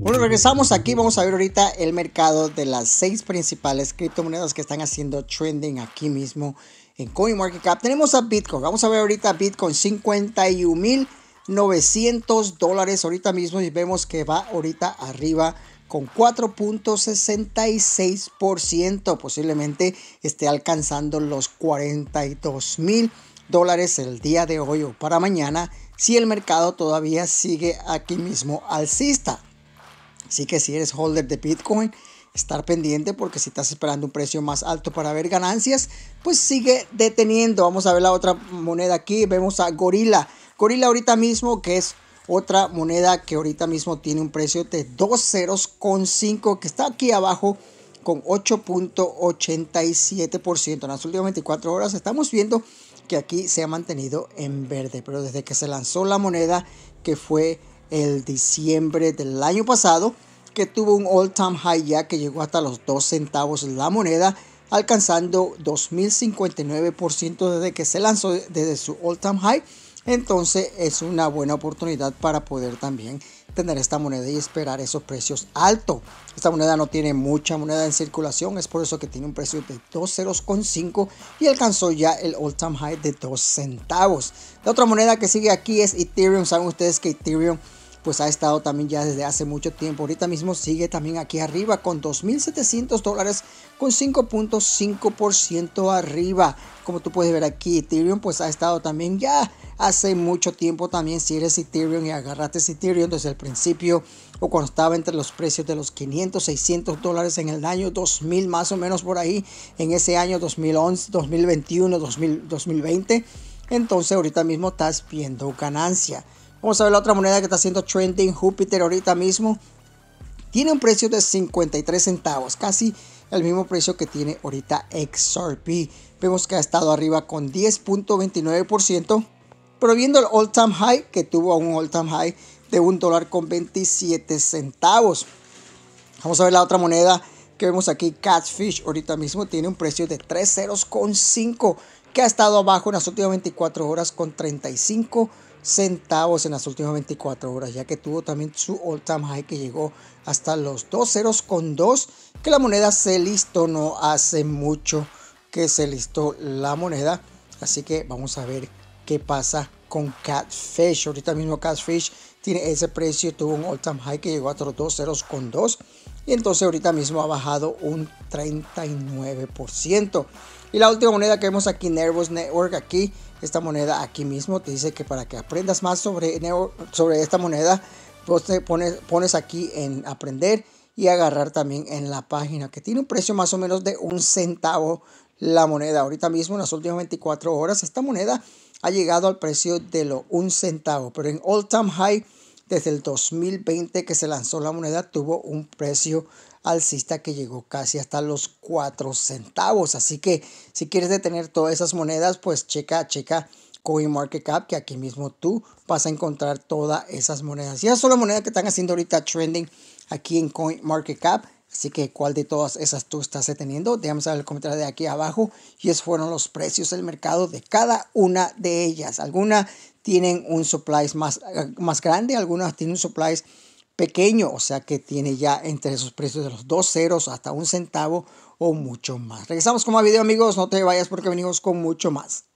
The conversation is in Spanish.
Bueno, regresamos aquí. Vamos a ver ahorita el mercado de las seis principales criptomonedas que están haciendo trending aquí mismo en CoinMarketCap. Tenemos a Bitcoin. Vamos a ver ahorita Bitcoin 51.900 dólares ahorita mismo y vemos que va ahorita arriba con 4.66%. Posiblemente esté alcanzando los 42 mil dólares el día de hoy o para mañana si el mercado todavía sigue aquí mismo alcista. Así que si eres holder de Bitcoin, estar pendiente porque si estás esperando un precio más alto para ver ganancias, pues sigue deteniendo. Vamos a ver la otra moneda aquí. Vemos a Gorila. Gorila ahorita mismo que es otra moneda que ahorita mismo tiene un precio de dos ceros con que está aquí abajo con 8.87%. En las últimas 24 horas estamos viendo que aquí se ha mantenido en verde, pero desde que se lanzó la moneda, que fue el diciembre del año pasado, que tuvo un all-time high ya que llegó hasta los 2 centavos la moneda, alcanzando 2.059% desde que se lanzó desde su all-time high entonces es una buena oportunidad para poder también tener esta moneda y esperar esos precios altos. Esta moneda no tiene mucha moneda en circulación, es por eso que tiene un precio de 2.05 y alcanzó ya el all time high de 2 centavos. La otra moneda que sigue aquí es Ethereum. Saben ustedes que Ethereum pues ha estado también ya desde hace mucho tiempo. Ahorita mismo sigue también aquí arriba con 2.700 dólares con 5.5% arriba. Como tú puedes ver aquí, Ethereum pues ha estado también ya hace mucho tiempo también. Si eres Ethereum y agarraste Ethereum desde el principio o cuando estaba entre los precios de los 500, 600 dólares en el año 2000 más o menos por ahí, en ese año 2011, 2021, 2000, 2020. Entonces ahorita mismo estás viendo ganancia. Vamos a ver la otra moneda que está haciendo trending Júpiter ahorita mismo. Tiene un precio de 53 centavos, casi el mismo precio que tiene ahorita XRP. Vemos que ha estado arriba con 10.29%, pero viendo el all time high que tuvo un all time high de un dólar con 27 centavos. Vamos a ver la otra moneda que vemos aquí, Catfish, ahorita mismo tiene un precio de 3 ceros con 5 que ha estado abajo en las últimas 24 horas con 35 centavos en las últimas 24 horas, ya que tuvo también su all time high que llegó hasta los 2 ceros con 2, que la moneda se listó no hace mucho que se listó la moneda, así que vamos a ver qué pasa con Catfish. Ahorita mismo Catfish tiene ese precio, tuvo un all-time high que llegó a otros dos ceros con dos y entonces ahorita mismo ha bajado un 39%. Y la última moneda que vemos aquí, Nervous Network, aquí, esta moneda aquí mismo te dice que para que aprendas más sobre, sobre esta moneda, te pones, pones aquí en aprender y agarrar también en la página que tiene un precio más o menos de un centavo la moneda. Ahorita mismo en las últimas 24 horas esta moneda ha llegado al precio de los un centavo, pero en all time high desde el 2020 que se lanzó la moneda tuvo un precio alcista que llegó casi hasta los 4 centavos. Así que si quieres detener todas esas monedas, pues checa, checa CoinMarketCap, que aquí mismo tú vas a encontrar todas esas monedas. Y esas son las monedas que están haciendo ahorita trending aquí en CoinMarketCap. Así que, ¿cuál de todas esas tú estás teniendo Déjame saber el comentario de aquí abajo. Y esos fueron los precios del mercado de cada una de ellas. Algunas tienen un supply más, más grande, algunas tienen un supply pequeño, o sea que tiene ya entre esos precios de los dos ceros hasta un centavo o mucho más. Regresamos con más video amigos, no te vayas porque venimos con mucho más.